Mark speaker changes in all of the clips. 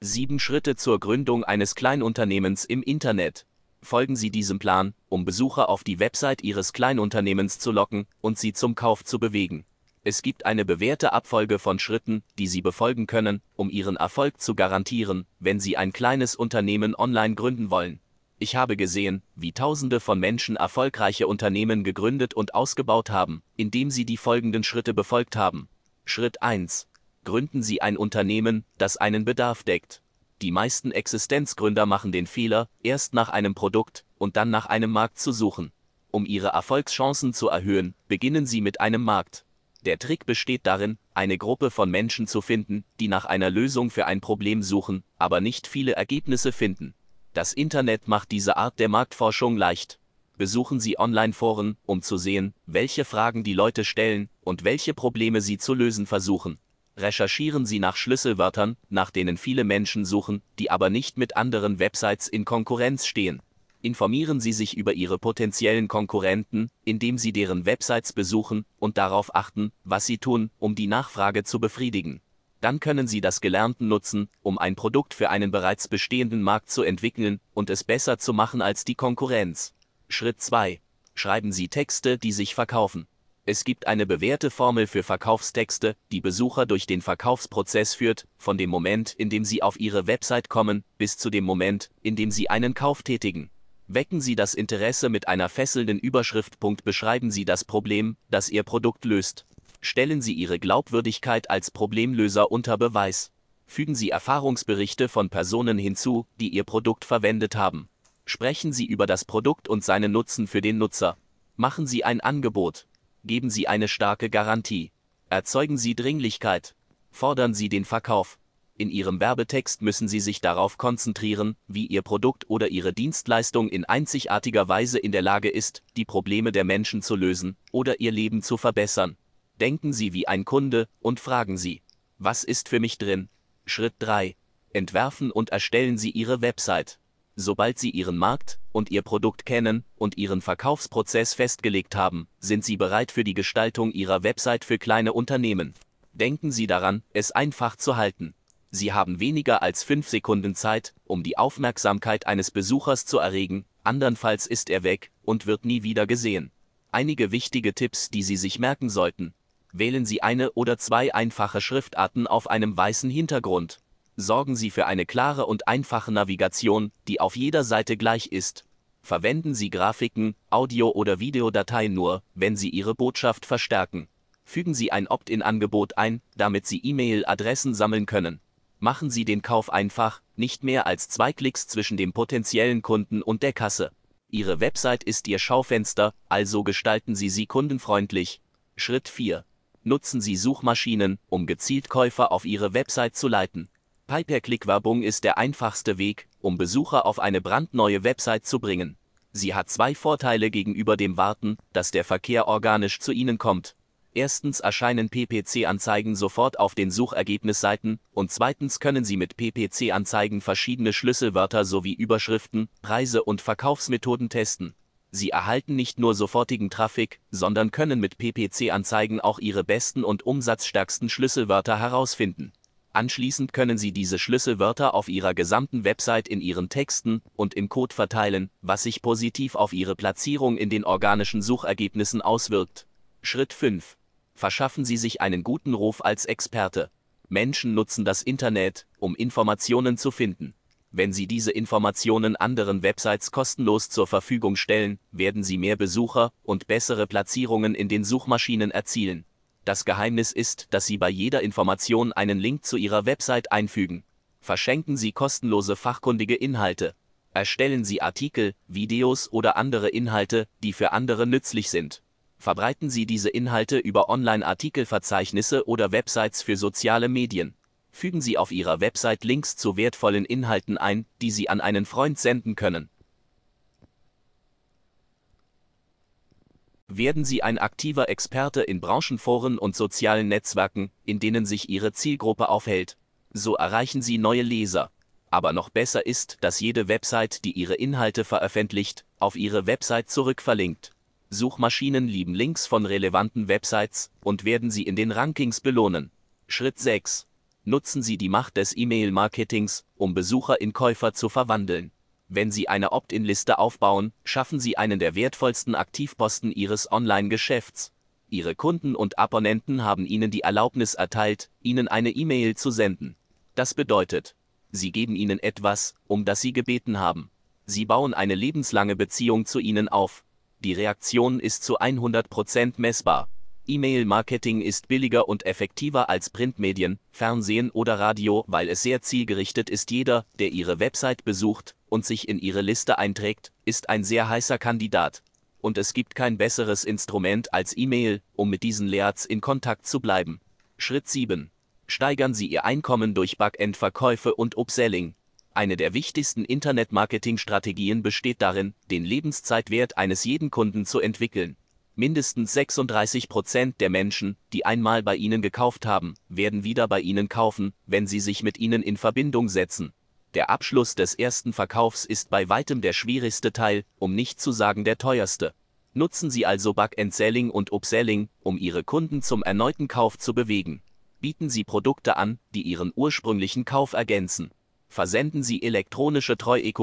Speaker 1: 7 Schritte zur Gründung eines Kleinunternehmens im Internet. Folgen Sie diesem Plan, um Besucher auf die Website Ihres Kleinunternehmens zu locken und sie zum Kauf zu bewegen. Es gibt eine bewährte Abfolge von Schritten, die Sie befolgen können, um Ihren Erfolg zu garantieren, wenn Sie ein kleines Unternehmen online gründen wollen. Ich habe gesehen, wie Tausende von Menschen erfolgreiche Unternehmen gegründet und ausgebaut haben, indem sie die folgenden Schritte befolgt haben. Schritt 1 gründen Sie ein Unternehmen, das einen Bedarf deckt. Die meisten Existenzgründer machen den Fehler, erst nach einem Produkt und dann nach einem Markt zu suchen. Um Ihre Erfolgschancen zu erhöhen, beginnen Sie mit einem Markt. Der Trick besteht darin, eine Gruppe von Menschen zu finden, die nach einer Lösung für ein Problem suchen, aber nicht viele Ergebnisse finden. Das Internet macht diese Art der Marktforschung leicht. Besuchen Sie Online-Foren, um zu sehen, welche Fragen die Leute stellen und welche Probleme sie zu lösen versuchen recherchieren Sie nach Schlüsselwörtern, nach denen viele Menschen suchen, die aber nicht mit anderen Websites in Konkurrenz stehen. Informieren Sie sich über Ihre potenziellen Konkurrenten, indem Sie deren Websites besuchen und darauf achten, was sie tun, um die Nachfrage zu befriedigen. Dann können Sie das Gelernten nutzen, um ein Produkt für einen bereits bestehenden Markt zu entwickeln und es besser zu machen als die Konkurrenz. Schritt 2. Schreiben Sie Texte, die sich verkaufen. Es gibt eine bewährte Formel für Verkaufstexte, die Besucher durch den Verkaufsprozess führt, von dem Moment, in dem sie auf Ihre Website kommen, bis zu dem Moment, in dem sie einen Kauf tätigen. Wecken Sie das Interesse mit einer fesselnden Überschrift. Beschreiben Sie das Problem, das Ihr Produkt löst. Stellen Sie Ihre Glaubwürdigkeit als Problemlöser unter Beweis. Fügen Sie Erfahrungsberichte von Personen hinzu, die Ihr Produkt verwendet haben. Sprechen Sie über das Produkt und seinen Nutzen für den Nutzer. Machen Sie ein Angebot geben Sie eine starke Garantie. Erzeugen Sie Dringlichkeit. Fordern Sie den Verkauf. In Ihrem Werbetext müssen Sie sich darauf konzentrieren, wie Ihr Produkt oder Ihre Dienstleistung in einzigartiger Weise in der Lage ist, die Probleme der Menschen zu lösen oder ihr Leben zu verbessern. Denken Sie wie ein Kunde und fragen Sie, was ist für mich drin? Schritt 3. Entwerfen und erstellen Sie Ihre Website. Sobald Sie Ihren Markt und Ihr Produkt kennen und Ihren Verkaufsprozess festgelegt haben, sind Sie bereit für die Gestaltung Ihrer Website für kleine Unternehmen. Denken Sie daran, es einfach zu halten. Sie haben weniger als fünf Sekunden Zeit, um die Aufmerksamkeit eines Besuchers zu erregen, andernfalls ist er weg und wird nie wieder gesehen. Einige wichtige Tipps, die Sie sich merken sollten. Wählen Sie eine oder zwei einfache Schriftarten auf einem weißen Hintergrund sorgen Sie für eine klare und einfache Navigation, die auf jeder Seite gleich ist. Verwenden Sie Grafiken, Audio- oder Videodateien nur, wenn Sie Ihre Botschaft verstärken. Fügen Sie ein Opt-in-Angebot ein, damit Sie E-Mail-Adressen sammeln können. Machen Sie den Kauf einfach, nicht mehr als zwei Klicks zwischen dem potenziellen Kunden und der Kasse. Ihre Website ist Ihr Schaufenster, also gestalten Sie sie kundenfreundlich. Schritt 4. Nutzen Sie Suchmaschinen, um gezielt Käufer auf Ihre Website zu leiten. Pay-per-Click-Werbung ist der einfachste Weg, um Besucher auf eine brandneue Website zu bringen. Sie hat zwei Vorteile gegenüber dem Warten, dass der Verkehr organisch zu Ihnen kommt. Erstens erscheinen PPC-Anzeigen sofort auf den Suchergebnisseiten und zweitens können Sie mit PPC-Anzeigen verschiedene Schlüsselwörter sowie Überschriften, Preise und Verkaufsmethoden testen. Sie erhalten nicht nur sofortigen Traffic, sondern können mit PPC-Anzeigen auch Ihre besten und umsatzstärksten Schlüsselwörter herausfinden. Anschließend können Sie diese Schlüsselwörter auf Ihrer gesamten Website in Ihren Texten und im Code verteilen, was sich positiv auf Ihre Platzierung in den organischen Suchergebnissen auswirkt. Schritt 5. Verschaffen Sie sich einen guten Ruf als Experte. Menschen nutzen das Internet, um Informationen zu finden. Wenn Sie diese Informationen anderen Websites kostenlos zur Verfügung stellen, werden Sie mehr Besucher und bessere Platzierungen in den Suchmaschinen erzielen. Das Geheimnis ist, dass Sie bei jeder Information einen Link zu Ihrer Website einfügen. Verschenken Sie kostenlose fachkundige Inhalte. Erstellen Sie Artikel, Videos oder andere Inhalte, die für andere nützlich sind. Verbreiten Sie diese Inhalte über Online-Artikelverzeichnisse oder Websites für soziale Medien. Fügen Sie auf Ihrer Website Links zu wertvollen Inhalten ein, die Sie an einen Freund senden können. werden Sie ein aktiver Experte in Branchenforen und sozialen Netzwerken, in denen sich Ihre Zielgruppe aufhält. So erreichen Sie neue Leser. Aber noch besser ist, dass jede Website, die Ihre Inhalte veröffentlicht, auf Ihre Website zurückverlinkt. Suchmaschinen lieben Links von relevanten Websites und werden sie in den Rankings belohnen. Schritt 6. Nutzen Sie die Macht des E-Mail-Marketings, um Besucher in Käufer zu verwandeln. Wenn Sie eine Opt-in-Liste aufbauen, schaffen Sie einen der wertvollsten Aktivposten Ihres Online-Geschäfts. Ihre Kunden und Abonnenten haben Ihnen die Erlaubnis erteilt, Ihnen eine E-Mail zu senden. Das bedeutet, Sie geben Ihnen etwas, um das Sie gebeten haben. Sie bauen eine lebenslange Beziehung zu Ihnen auf. Die Reaktion ist zu 100% messbar. E-Mail-Marketing ist billiger und effektiver als Printmedien, Fernsehen oder Radio, weil es sehr zielgerichtet ist. Jeder, der Ihre Website besucht, und sich in ihre Liste einträgt, ist ein sehr heißer Kandidat. Und es gibt kein besseres Instrument als E-Mail, um mit diesen Leads in Kontakt zu bleiben. Schritt 7. Steigern Sie Ihr Einkommen durch Backend-Verkäufe und Upselling. Eine der wichtigsten Internet-Marketing-Strategien besteht darin, den Lebenszeitwert eines jeden Kunden zu entwickeln. Mindestens 36 der Menschen, die einmal bei Ihnen gekauft haben, werden wieder bei Ihnen kaufen, wenn Sie sich mit Ihnen in Verbindung setzen. Der Abschluss des ersten Verkaufs ist bei weitem der schwierigste Teil, um nicht zu sagen der teuerste. Nutzen Sie also back end selling und Upselling, um Ihre Kunden zum erneuten Kauf zu bewegen. Bieten Sie Produkte an, die Ihren ursprünglichen Kauf ergänzen. Versenden Sie elektronische treu e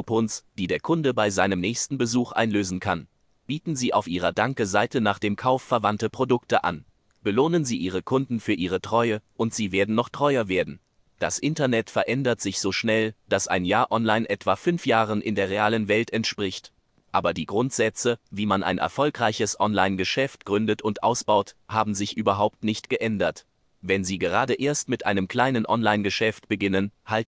Speaker 1: die der Kunde bei seinem nächsten Besuch einlösen kann. Bieten Sie auf Ihrer Danke-Seite nach dem Kauf verwandte Produkte an. Belohnen Sie Ihre Kunden für ihre Treue, und sie werden noch treuer werden. Das Internet verändert sich so schnell, dass ein Jahr online etwa fünf Jahren in der realen Welt entspricht. Aber die Grundsätze, wie man ein erfolgreiches Online-Geschäft gründet und ausbaut, haben sich überhaupt nicht geändert. Wenn Sie gerade erst mit einem kleinen Online-Geschäft beginnen, halten